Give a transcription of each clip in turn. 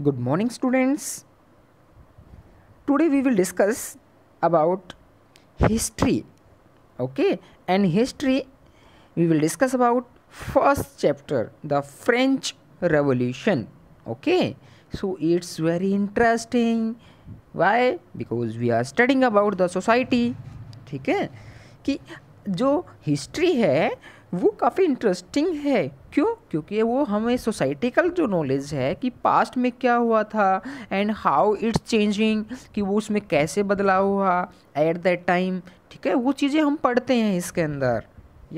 good morning students today we will discuss about history okay and history we will discuss about first chapter the french revolution okay so it's very interesting why because we are studying about the society ठीक है कि जो history है वो काफ़ी interesting है क्यों क्योंकि वो हमें सोसाइटिकल जो नॉलेज है कि पास्ट में क्या हुआ था एंड हाउ इट्स चेंजिंग कि वो उसमें कैसे बदलाव हुआ एट दैट टाइम ठीक है वो चीज़ें हम पढ़ते हैं इसके अंदर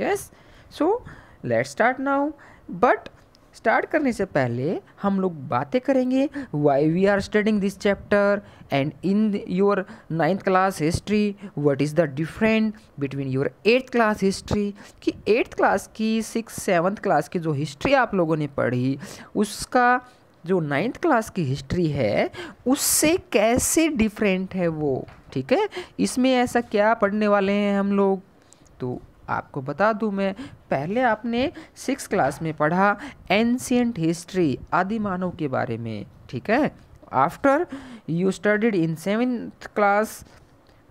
yes so let's start now but start करने से पहले हम लोग बातें करेंगे why we are studying this chapter and in your ninth class history what is the different between your eighth class history कि एट्थ क्लास की सिक्स सेवन्थ क्लास की जो हिस्ट्री आप लोगों ने पढ़ी उसका जो नाइन्थ क्लास की हिस्ट्री है उससे कैसे डिफरेंट है वो ठीक है इसमें ऐसा क्या पढ़ने वाले हैं हम लोग तो आपको बता दूं मैं पहले आपने सिक्स क्लास में पढ़ा एंशियंट हिस्ट्री आदि मानव के बारे में ठीक है after you studied in seventh class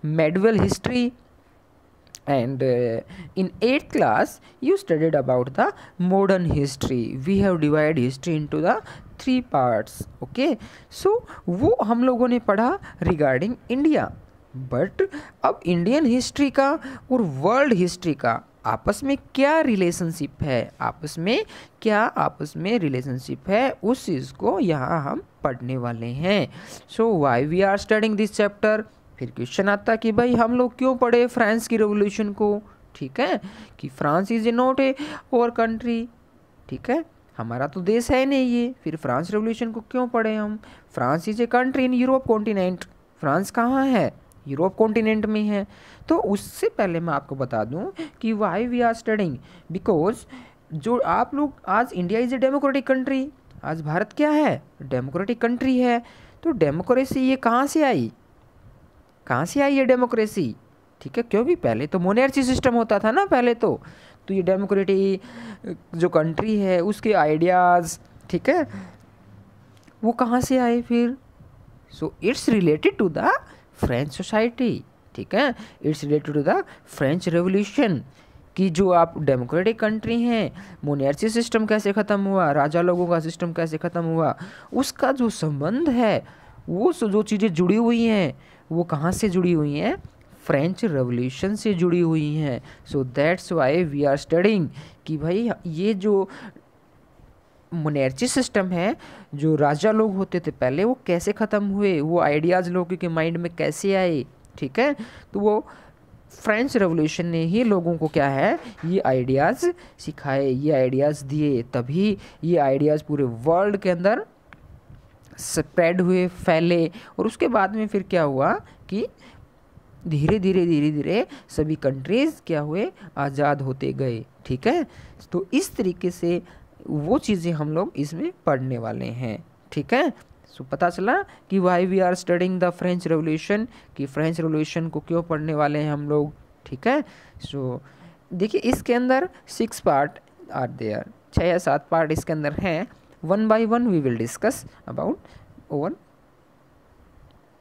medieval history and in eighth class you studied about the modern history we have divide history into the three parts okay so वो हम लोगों ने पढ़ा रिगार्डिंग इंडिया बट अब Indian history का और world history का आपस में क्या रिलेशनशिप है आपस में क्या आपस में रिलेशनशिप है उस चीज़ को यहाँ हम पढ़ने वाले हैं so why we are studying this chapter फिर क्वेश्चन आता कि भाई हम लोग क्यों पढ़े फ्रांस की रेवोल्यूशन को ठीक है कि France is a not a our country ठीक है हमारा तो देश है नहीं ये फिर फ्रांस रेवोल्यूशन को क्यों पढ़े हम France is a country in Europe continent France कहाँ है यूरोप कॉन्टिनेंट में है तो उससे पहले मैं आपको बता दूं कि why we are studying because जो आप लोग आज India is a democratic country आज भारत क्या है डेमोक्रेटिक कंट्री है तो डेमोक्रेसी ये कहाँ से आई कहाँ से आई ये डेमोक्रेसी ठीक है क्योंकि पहले तो मोनेर्ची सिस्टम होता था ना पहले तो तो ये डेमोक्रेटी जो कंट्री है उसके आइडियाज़ ठीक है वो कहाँ से आए फिर so it's related to the French society ठीक है it's related to the French revolution कि जो आप डेमोक्रेटिक कंट्री हैं मोनियर्सी सिस्टम कैसे ख़त्म हुआ राजा लोगों का सिस्टम कैसे ख़त्म हुआ उसका जो संबंध है वो जो चीज़ें जुड़ी हुई हैं वो कहाँ से जुड़ी हुई हैं फ्रेंच रेवोल्यूशन से जुड़ी हुई हैं so that's why we are studying कि भाई ये जो मोनर्ची सिस्टम है जो राजा लोग होते थे पहले वो कैसे ख़त्म हुए वो आइडियाज़ लोगों के माइंड में कैसे आए ठीक है तो वो फ्रेंच रेवोल्यूशन ने ही लोगों को क्या है ये आइडियाज़ सिखाए ये आइडियाज़ दिए तभी ये आइडियाज़ पूरे वर्ल्ड के अंदर स्प्रेड हुए फैले और उसके बाद में फिर क्या हुआ कि धीरे धीरे धीरे धीरे सभी कंट्रीज़ क्या हुए आज़ाद होते गए ठीक है तो इस तरीके से वो चीज़ें हम लोग इसमें पढ़ने वाले हैं ठीक है सो so, पता चला कि why we are studying the French revolution कि फ्रेंच रेवोल्यूशन को क्यों पढ़ने वाले हैं हम लोग ठीक है सो so, देखिए इसके अंदर सिक्स पार्ट आर देयर छः या सात पार्ट इसके अंदर हैं one by one we will discuss about over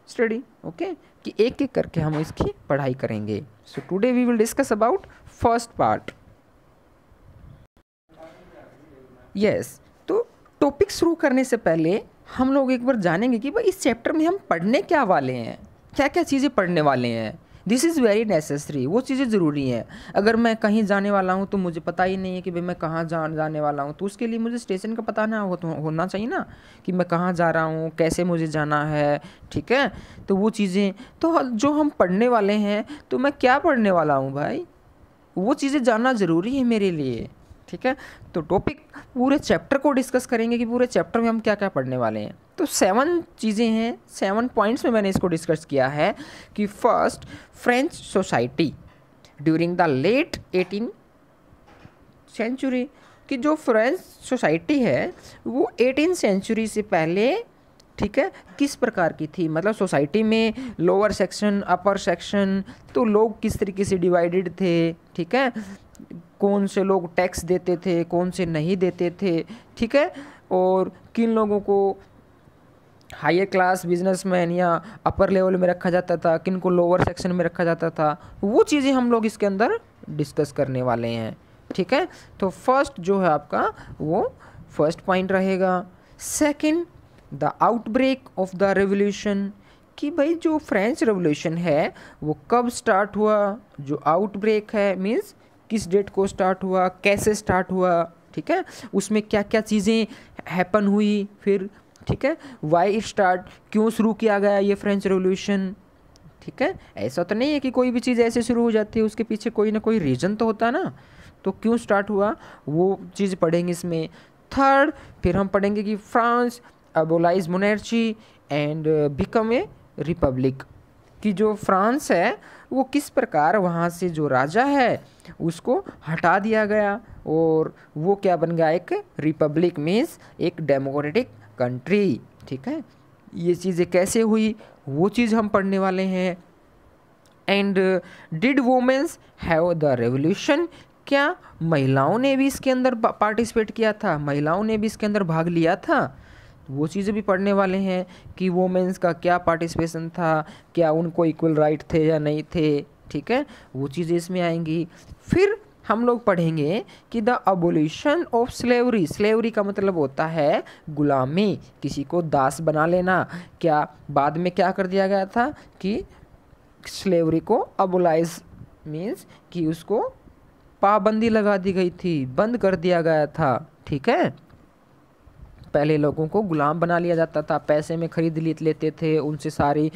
study okay कि एक एक करके हम इसकी पढ़ाई करेंगे so today we will discuss about first part yes तो टॉपिक शुरू करने से पहले हम लोग एक बार जानेंगे कि भाई इस चैप्टर में हम पढ़ने क्या वाले हैं क्या क्या चीज़ें पढ़ने वाले हैं दिस इज़ वेरी नेसेसरी वो चीज़ें ज़रूरी हैं अगर मैं कहीं जाने वाला हूँ तो मुझे पता ही नहीं है कि भाई मैं कहाँ जा जाने वाला हूँ तो उसके लिए मुझे स्टेशन का पता ना हो तो होना चाहिए ना कि मैं कहाँ जा रहा हूँ कैसे मुझे जाना है ठीक है तो वो चीज़ें तो जो हम पढ़ने वाले हैं तो मैं क्या पढ़ने वाला हूँ भाई वो चीज़ें जानना ज़रूरी है मेरे लिए ठीक है तो टॉपिक पूरे चैप्टर को डिस्कस करेंगे कि पूरे चैप्टर में हम क्या क्या पढ़ने वाले हैं तो सेवन चीज़ें हैं सेवन पॉइंट्स में मैंने इसको डिस्कस किया है कि first French society during the late eighteen century कि जो फ्रेंच सोसाइटी है वो एटीन सेंचुरी से पहले ठीक है किस प्रकार की थी मतलब सोसाइटी में लोअर सेक्शन अपर सेक्शन तो लोग किस तरीके से डिवाइडेड थे ठीक है कौन से लोग टैक्स देते थे कौन से नहीं देते थे ठीक है और किन लोगों को हायर क्लास बिजनेसमैन या अपर लेवल में रखा जाता था किन को लोअर सेक्शन में रखा जाता था वो चीज़ें हम लोग इसके अंदर डिस्कस करने वाले हैं ठीक है तो फर्स्ट जो है आपका वो फर्स्ट पॉइंट रहेगा second the outbreak of the revolution कि भाई जो फ्रेंच रेवोल्यूशन है वो कब स्टार्ट हुआ जो आउटब्रेक है मीन्स किस डेट को स्टार्ट हुआ कैसे स्टार्ट हुआ ठीक है उसमें क्या क्या चीज़ें हैपन हुई फिर ठीक है वाई स्टार्ट क्यों शुरू किया गया ये फ्रेंच रेवोल्यूशन ठीक है ऐसा तो नहीं है कि कोई भी चीज़ ऐसे शुरू हो जाती है उसके पीछे कोई ना कोई रीज़न तो होता ना तो क्यों स्टार्ट हुआ वो चीज़ पढ़ेंगे इसमें थर्ड फिर हम पढ़ेंगे कि France abolish monarchy and become a republic कि जो फ्रांस है वो किस प्रकार वहाँ से जो राजा है उसको हटा दिया गया और वो क्या बन गया एक रिपब्लिक मीन्स एक डेमोक्रेटिक कंट्री ठीक है ये चीज़ें कैसे हुई वो चीज़ हम पढ़ने वाले हैं and did women's have the revolution क्या महिलाओं ने भी इसके अंदर पार्टिसिपेट किया था महिलाओं ने भी इसके अंदर भाग लिया था वो चीज़ें भी पढ़ने वाले हैं कि वोमेंस का क्या पार्टिसिपेशन था क्या उनको इक्वल राइट थे या नहीं थे ठीक है वो चीज़ें इसमें आएंगी फिर हम लोग पढ़ेंगे कि the abolition of slavery slavery का मतलब होता है गुलामी किसी को दास बना लेना क्या बाद में क्या कर दिया गया था कि स्लेवरी को अबोलाइज मीन्स कि उसको पाबंदी लगा दी गई थी बंद कर दिया गया था ठीक है पहले लोगों को गुलाम बना लिया जाता था पैसे में ख़रीद लेते थे उनसे सारी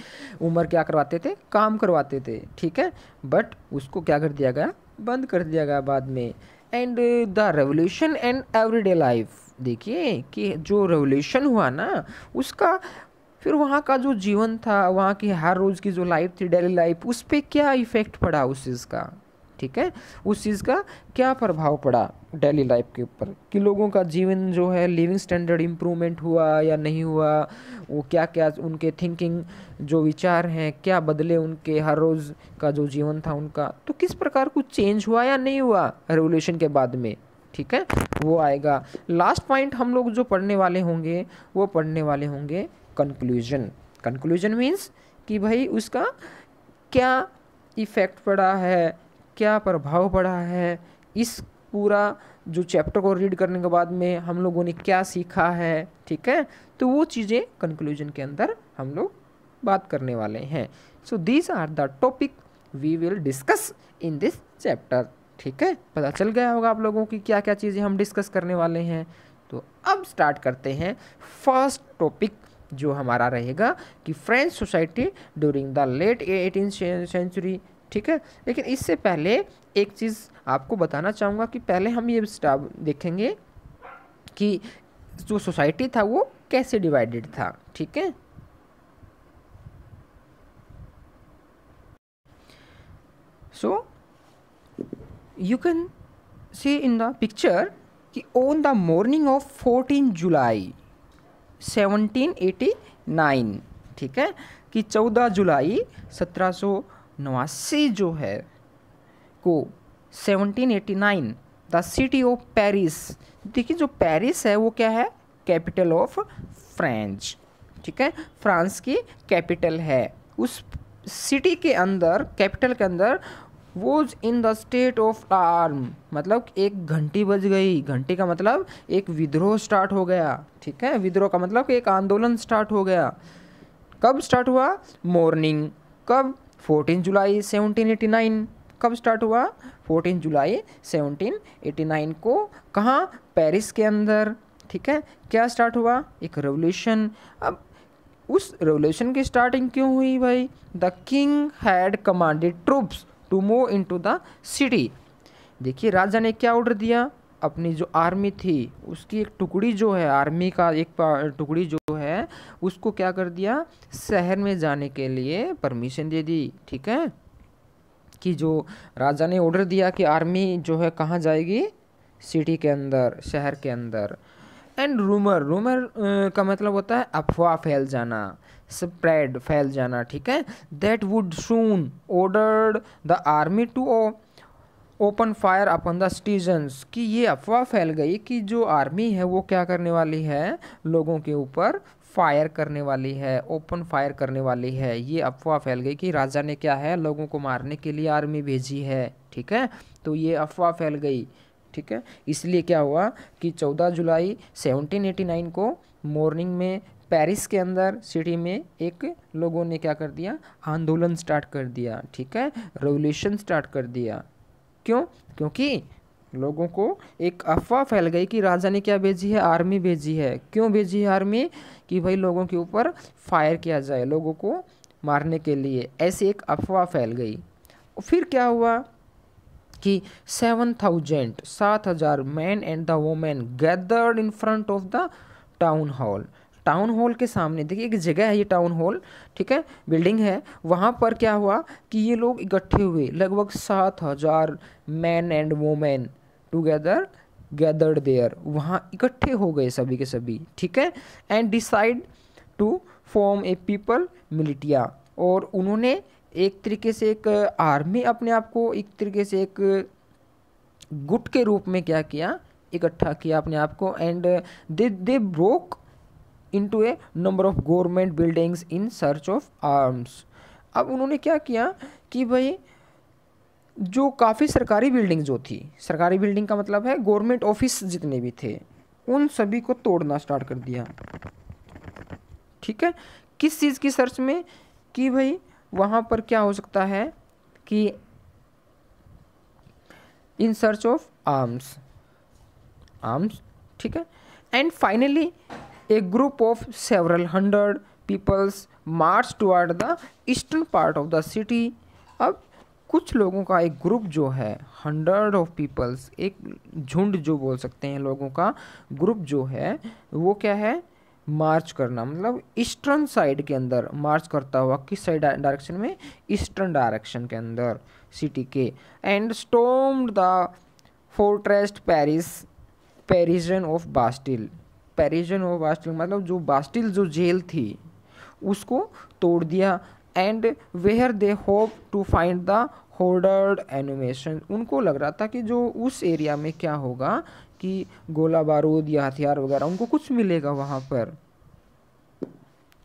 उम्र क्या करवाते थे काम करवाते थे ठीक है बट उसको क्या कर दिया गया बंद कर दिया गया बाद में and the revolution and everyday life देखिए कि जो रेवोल्यूशन हुआ ना उसका फिर वहाँ का जो जीवन था वहाँ की हर रोज़ की जो लाइफ थी डेली लाइफ उस पर क्या इफ़ेक्ट पड़ा उस चीज़ का ठीक है उस चीज़ का क्या प्रभाव पड़ा डेली लाइफ के ऊपर कि लोगों का जीवन जो है लिविंग स्टैंडर्ड इम्प्रूवमेंट हुआ या नहीं हुआ वो क्या क्या उनके थिंकिंग जो विचार हैं क्या बदले उनके हर रोज़ का जो जीवन था उनका तो किस प्रकार कुछ चेंज हुआ या नहीं हुआ रेवोल्यूशन के बाद में ठीक है वो आएगा लास्ट पॉइंट हम लोग जो पढ़ने वाले होंगे वो पढ़ने वाले होंगे कंक्लूजन कंक्लूजन मीन्स कि भाई उसका क्या इफ़ेक्ट पड़ा है क्या प्रभाव पड़ा है इस पूरा जो चैप्टर को रीड करने के बाद में हम लोगों ने क्या सीखा है ठीक है तो वो चीज़ें कंक्लूजन के अंदर हम लोग बात करने वाले हैं so these are the topic we will discuss in this chapter ठीक है पता चल गया होगा आप लोगों की क्या क्या चीज़ें हम डिस्कस करने वाले हैं तो अब स्टार्ट करते हैं फर्स्ट टॉपिक जो हमारा रहेगा कि French society during the late eighteen century ठीक है लेकिन इससे पहले एक चीज़ आपको बताना चाहूँगा कि पहले हम ये स्टाफ देखेंगे कि जो सोसाइटी था वो कैसे डिवाइडेड था ठीक है so you can see in the picture कि on the morning of fourteen July 1789 ठीक है कि 14 जुलाई सत्रह नवासी जो है को 1789 द सिटी ऑफ पेरिस देखिए जो पेरिस है वो क्या है कैपिटल ऑफ फ्रेंच ठीक है फ्रांस की कैपिटल है उस सिटी के अंदर कैपिटल के अंदर was in the state of alarm मतलब एक घंटी बज गई घंटी का मतलब एक विद्रोह स्टार्ट हो गया ठीक है विद्रोह का मतलब एक आंदोलन स्टार्ट हो गया कब स्टार्ट हुआ मॉर्निंग कब 14 जुलाई 1789 कब स्टार्ट हुआ 14 जुलाई 1789 को कहाँ पेरिस के अंदर ठीक है क्या स्टार्ट हुआ एक रेवोल्यूशन अब उस रेवोल्यूशन की स्टार्टिंग क्यों हुई भाई the king had commanded troops to move into the city देखिए राजा ने क्या ऑर्डर दिया अपनी जो आर्मी थी उसकी एक टुकड़ी जो है आर्मी का एक टुकड़ी जो उसको क्या कर दिया शहर में जाने के लिए परमिशन दे दी ठीक है कि जो राजा ने ऑर्डर दिया कि आर्मी जो है कहाँ जाएगी सिटी के अंदर शहर के अंदर एंड रूमर रूमर का मतलब होता है अफवाह फैल जाना स्प्रेड फैल जाना ठीक है that would soon order the army to open fire upon the citizens कि ये अफवाह फैल गई कि जो आर्मी है वो क्या करने वाली है लोगों के ऊपर फायर करने वाली है ओपन फायर करने वाली है ये अफवाह फैल गई कि राजा ने क्या है लोगों को मारने के लिए आर्मी भेजी है ठीक है तो ये अफवाह फैल गई ठीक है इसलिए क्या हुआ कि 14 जुलाई 1789 को मॉर्निंग में पेरिस के अंदर सिटी में एक लोगों ने क्या कर दिया आंदोलन स्टार्ट कर दिया ठीक है रेवोल्यूशन स्टार्ट कर दिया क्यों क्योंकि लोगों को एक अफवाह फैल गई कि राजा ने क्या भेजी है आर्मी भेजी है क्यों भेजी है आर्मी कि भाई लोगों के ऊपर फायर किया जाए लोगों को मारने के लिए ऐसी एक अफवाह फैल गई फिर क्या हुआ कि सेवन थाउजेंड सात हज़ार men and the women gathered in front of the town hall town hall के सामने देखिए एक जगह है ये टाउन हॉल ठीक है बिल्डिंग है वहाँ पर क्या हुआ कि ये लोग इकट्ठे हुए लगभग सात हज़ार men and women together gathered there वहाँ इकट्ठे हो गए सभी के सभी ठीक है and decide to form a people militia और उन्होंने एक तरीके से एक आर्मी अपने आप को एक तरीके से एक गुट के रूप में क्या किया इकट्ठा किया अपने आप को and they they broke into a number of government buildings in search of arms अब उन्होंने क्या किया कि भाई जो काफ़ी सरकारी बिल्डिंग जो थी सरकारी बिल्डिंग का मतलब है गवर्नमेंट ऑफिस जितने भी थे उन सभी को तोड़ना स्टार्ट कर दिया ठीक है किस चीज़ की सर्च में कि भाई वहाँ पर क्या हो सकता है कि in search of arms arms ठीक है and finally a group of several hundred peoples march toward the eastern part of the city अब कुछ लोगों का एक ग्रुप जो है हंड्रेड ऑफ पीपल्स एक झुंड जो बोल सकते हैं लोगों का ग्रुप जो है वो क्या है मार्च करना मतलब ईस्टर्न साइड के अंदर मार्च करता हुआ किस साइड डायरेक्शन में ईस्टर्न डायरेक्शन के अंदर सिटी के and stormed the fortress Paris Parisian of Bastille Parisian और बास्टिल मतलब जो बास्टिल जो जेल थी उसको तोड़ दिया and where they hope to find the hoarded ammunition उनको लग रहा था कि जो उस एरिया में क्या होगा कि गोला बारूद या हथियार वगैरह उनको कुछ मिलेगा वहाँ पर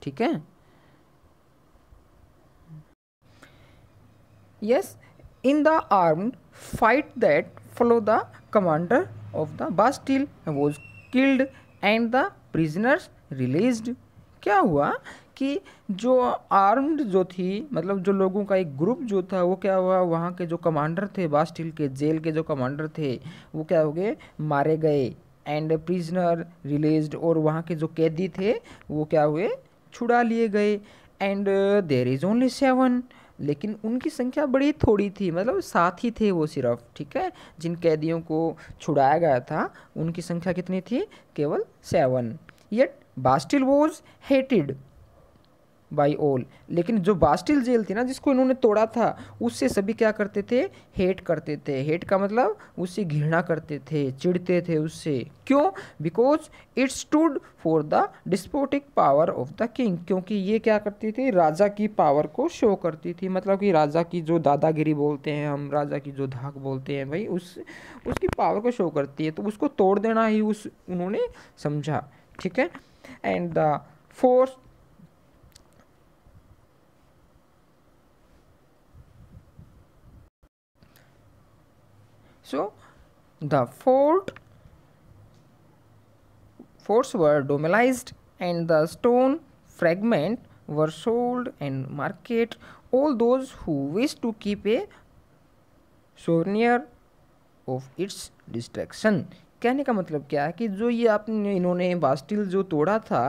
ठीक है yes in the armed fight that follow the commander of the Bastille was killed and the prisoners released क्या हुआ कि जो आर्म्ड जो थी मतलब जो लोगों का एक ग्रुप जो था वो क्या हुआ वहाँ के जो कमांडर थे बास्टिल के जेल के जो कमांडर थे वो क्या हो गए मारे गए एंड प्रिजनर रिलीज्ड और वहाँ के जो कैदी थे वो क्या हुए छुड़ा लिए गए and there is only seven लेकिन उनकी संख्या बड़ी थोड़ी थी मतलब साथ ही थे वो सिर्फ ठीक है जिन कैदियों को छुड़ाया गया था उनकी संख्या कितनी थी केवल seven yet Bastille was hated by all लेकिन जो बास्टिल जेल थी ना जिसको इन्होंने तोड़ा था उससे सभी क्या करते थे हेट करते थे हेट का मतलब उससे घृणा करते थे चिढ़ते थे उससे क्यों because it stood for the despotic power of the king क्योंकि ये क्या करती थी राजा की पावर को शो करती थी मतलब कि राजा की जो दादागिरी बोलते हैं हम राजा की जो धाक बोलते हैं भाई उस उसकी पावर को शो करती है तो उसको तोड़ देना ही उस उन्होंने समझा ठीक है and the fort So the fort forts were demolished and the stone fragment were sold and market all those who wish to keep a souvenir of its destruction कहने का मतलब क्या है कि जो ये आपने इन्होंने बास्टिल जो तोड़ा था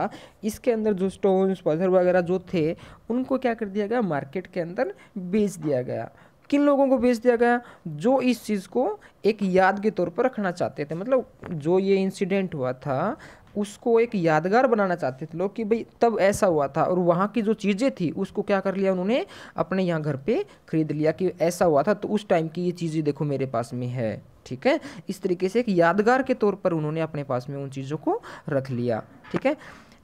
इसके अंदर जो स्टोन्स पत्थर वगैरह जो थे उनको क्या कर दिया गया मार्केट के अंदर बेच दिया गया किन लोगों को भेज दिया गया जो इस चीज़ को एक याद के तौर पर रखना चाहते थे मतलब जो ये इंसिडेंट हुआ था उसको एक यादगार बनाना चाहते थे लोग कि भाई तब ऐसा हुआ था और वहाँ की जो चीज़ें थी उसको क्या कर लिया उन्होंने अपने यहाँ घर पे खरीद लिया कि ऐसा हुआ था तो उस टाइम की ये चीज़ें देखो मेरे पास में है ठीक है इस तरीके से एक यादगार के तौर पर उन्होंने अपने पास में उन चीज़ों को रख लिया ठीक है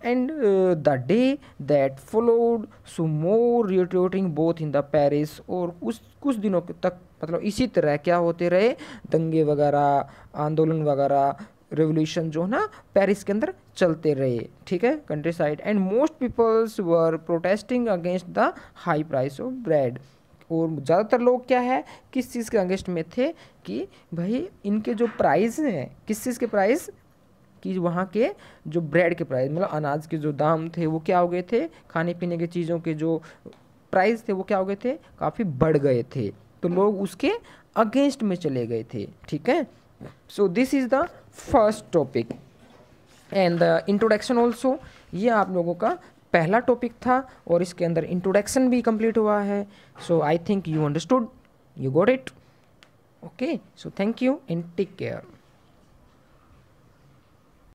and uh, the day that followed so more retreating both in the paris और us कुछ दिनों तक मतलब इसी तरह क्या होते रहे दंगे वगैरह आंदोलन वगैरह रेवोल्यूशन जो है ना पेरिस के अंदर चलते रहे ठीक है countryside and most peoples were protesting against the high price of bread और ज़्यादातर लोग क्या है किस चीज़ के अंगेस्ट में थे कि भाई इनके जो प्राइस हैं किस चीज़ के प्राइस कि वहाँ के जो ब्रेड के प्राइस मतलब अनाज के जो दाम थे वो क्या हो गए थे खाने पीने के चीज़ों के जो प्राइस थे वो क्या हो गए थे काफ़ी बढ़ गए थे तो लोग उसके अगेंस्ट में चले गए थे ठीक है so this is the first topic and the introduction also ये आप लोगों का पहला टॉपिक था और इसके अंदर इंट्रोडक्शन भी कंप्लीट हुआ है so I think you understood you got it okay so thank you and take care